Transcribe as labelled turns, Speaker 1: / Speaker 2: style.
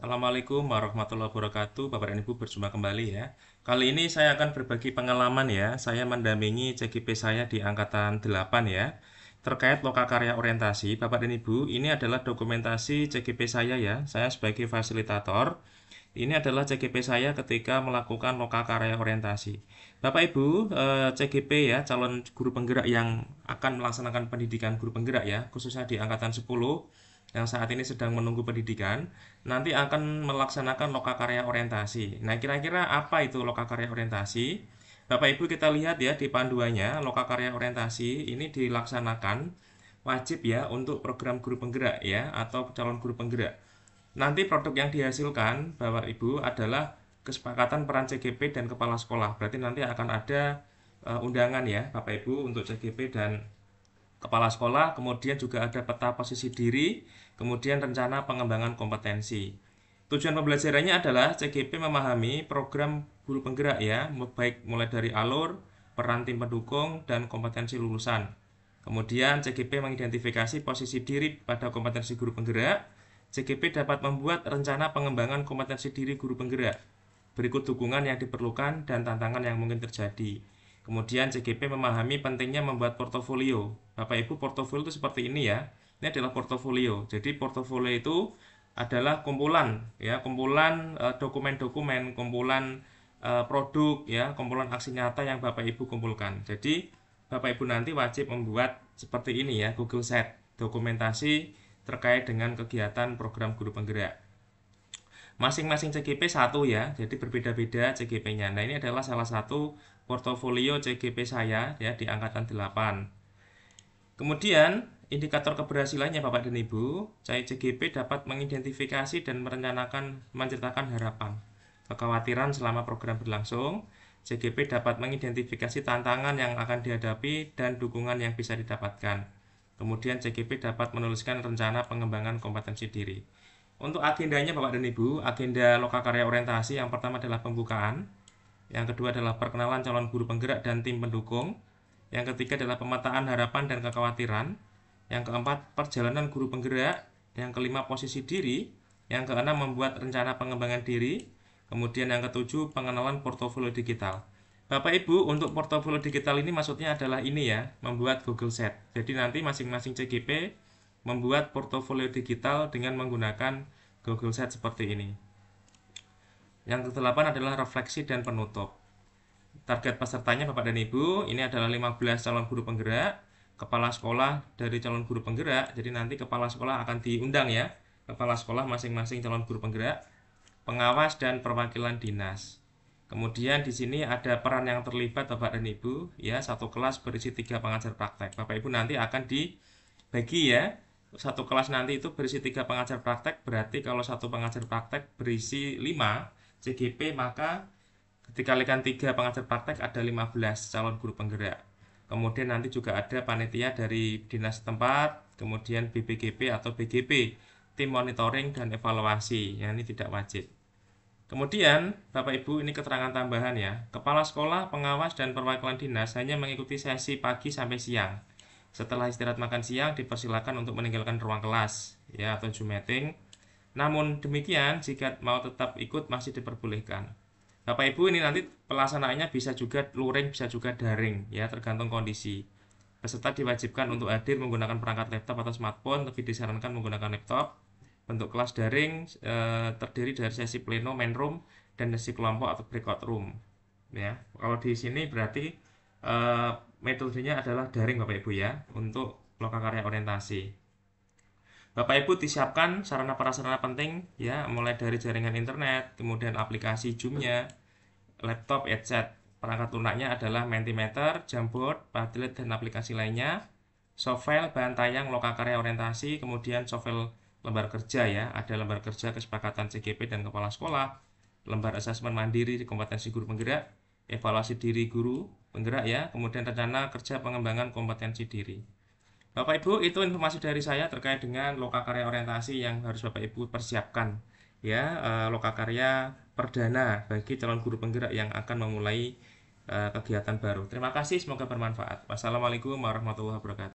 Speaker 1: Assalamualaikum warahmatullahi wabarakatuh Bapak dan Ibu berjumpa kembali ya Kali ini saya akan berbagi pengalaman ya Saya mendampingi CGP saya di Angkatan 8 ya Terkait karya orientasi Bapak dan Ibu ini adalah dokumentasi CGP saya ya Saya sebagai fasilitator Ini adalah CGP saya ketika melakukan karya orientasi Bapak Ibu eh, CGP ya calon guru penggerak yang akan melaksanakan pendidikan guru penggerak ya Khususnya di Angkatan 10 yang saat ini sedang menunggu pendidikan nanti akan melaksanakan lokakarya orientasi. Nah, kira-kira apa itu lokakarya orientasi? Bapak Ibu kita lihat ya di panduannya, lokakarya orientasi ini dilaksanakan wajib ya untuk program guru penggerak ya atau calon guru penggerak. Nanti produk yang dihasilkan Bapak Ibu adalah kesepakatan peran CGP dan kepala sekolah. Berarti nanti akan ada e, undangan ya Bapak Ibu untuk CGP dan kepala sekolah, kemudian juga ada peta posisi diri, kemudian rencana pengembangan kompetensi. Tujuan pembelajarannya adalah CGP memahami program guru penggerak ya, baik mulai dari alur, peran tim pendukung, dan kompetensi lulusan. Kemudian CGP mengidentifikasi posisi diri pada kompetensi guru penggerak, CGP dapat membuat rencana pengembangan kompetensi diri guru penggerak. Berikut dukungan yang diperlukan dan tantangan yang mungkin terjadi. Kemudian CGP memahami pentingnya membuat portofolio. Bapak Ibu, portofolio itu seperti ini ya. Ini adalah portofolio. Jadi portofolio itu adalah kumpulan ya, kumpulan e, dokumen-dokumen, kumpulan uh, produk ya, kumpulan aksi nyata yang Bapak Ibu kumpulkan. Jadi Bapak Ibu nanti wajib membuat seperti ini ya, Google set dokumentasi terkait dengan kegiatan program guru penggerak. Masing-masing CGP satu ya, jadi berbeda-beda CGP-nya. Nah, ini adalah salah satu portofolio CGP saya ya di angkatan 8. Kemudian, indikator keberhasilannya Bapak dan Ibu, saya CGP dapat mengidentifikasi dan merencanakan menceritakan harapan, kekhawatiran selama program berlangsung, CGP dapat mengidentifikasi tantangan yang akan dihadapi dan dukungan yang bisa didapatkan. Kemudian CGP dapat menuliskan rencana pengembangan kompetensi diri. Untuk agendanya Bapak dan Ibu, agenda karya orientasi yang pertama adalah pembukaan, yang kedua adalah perkenalan calon guru penggerak dan tim pendukung, yang ketiga adalah pemetaan harapan dan kekhawatiran, yang keempat perjalanan guru penggerak, yang kelima posisi diri, yang keenam membuat rencana pengembangan diri, kemudian yang ketujuh pengenalan portofolio digital. Bapak Ibu, untuk portofolio digital ini maksudnya adalah ini ya, membuat Google Set. Jadi nanti masing-masing CGP membuat portofolio digital dengan menggunakan Google Sheet seperti ini. Yang ke kedelapan adalah refleksi dan penutup. Target pesertanya Bapak dan Ibu, ini adalah 15 calon guru penggerak, kepala sekolah dari calon guru penggerak, jadi nanti kepala sekolah akan diundang ya, kepala sekolah masing-masing calon guru penggerak, pengawas dan perwakilan dinas. Kemudian di sini ada peran yang terlibat Bapak dan Ibu, ya satu kelas berisi tiga pengajar praktek. Bapak Ibu nanti akan dibagi ya satu kelas nanti itu berisi tiga pengajar praktek berarti kalau satu pengajar praktek berisi 5 CGP maka dikalikan tiga pengajar praktek ada 15 calon guru penggerak kemudian nanti juga ada panitia dari dinas tempat kemudian BBGP atau BGP tim monitoring dan evaluasi yang ini tidak wajib Kemudian, Bapak Ibu, ini keterangan tambahan ya. Kepala sekolah, pengawas, dan perwakilan dinas hanya mengikuti sesi pagi sampai siang setelah istirahat makan siang, dipersilakan untuk meninggalkan ruang kelas, ya atau Zoom meeting. Namun demikian, jika mau tetap ikut masih diperbolehkan. Bapak Ibu ini nanti pelaksanaannya bisa juga luring, bisa juga daring, ya tergantung kondisi. Peserta diwajibkan untuk hadir menggunakan perangkat laptop atau smartphone, lebih disarankan menggunakan laptop. Bentuk kelas daring e, terdiri dari sesi pleno, main room, dan sesi kelompok atau breakout room. Ya, kalau di sini berarti e, metodenya adalah daring Bapak Ibu ya untuk Lokakarya orientasi. Bapak Ibu disiapkan sarana prasarana penting ya, mulai dari jaringan internet, kemudian aplikasi Zoom-nya, laptop, headset. Perangkat lunaknya adalah Mentimeter, Jamboard, Padlet, dan aplikasi lainnya. Software bahan tayang, Lokakarya orientasi, kemudian software lembar kerja ya. Ada lembar kerja kesepakatan CGP dan kepala sekolah, lembar asesmen mandiri kompetensi guru penggerak, evaluasi diri guru, penggerak ya, kemudian rencana kerja pengembangan kompetensi diri. Bapak Ibu, itu informasi dari saya terkait dengan loka karya orientasi yang harus Bapak Ibu persiapkan ya, eh, loka karya perdana bagi calon guru penggerak yang akan memulai eh, kegiatan baru. Terima kasih, semoga bermanfaat. Wassalamualaikum warahmatullahi wabarakatuh.